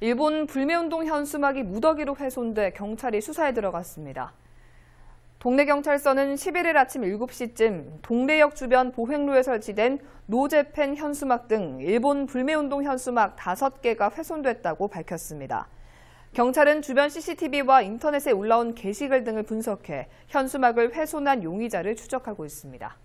일본 불매운동 현수막이 무더기로 훼손돼 경찰이 수사에 들어갔습니다. 동네 경찰서는 11일 아침 7시쯤 동래역 주변 보행로에 설치된 노제팬 현수막 등 일본 불매운동 현수막 5개가 훼손됐다고 밝혔습니다. 경찰은 주변 CCTV와 인터넷에 올라온 게시글 등을 분석해 현수막을 훼손한 용의자를 추적하고 있습니다.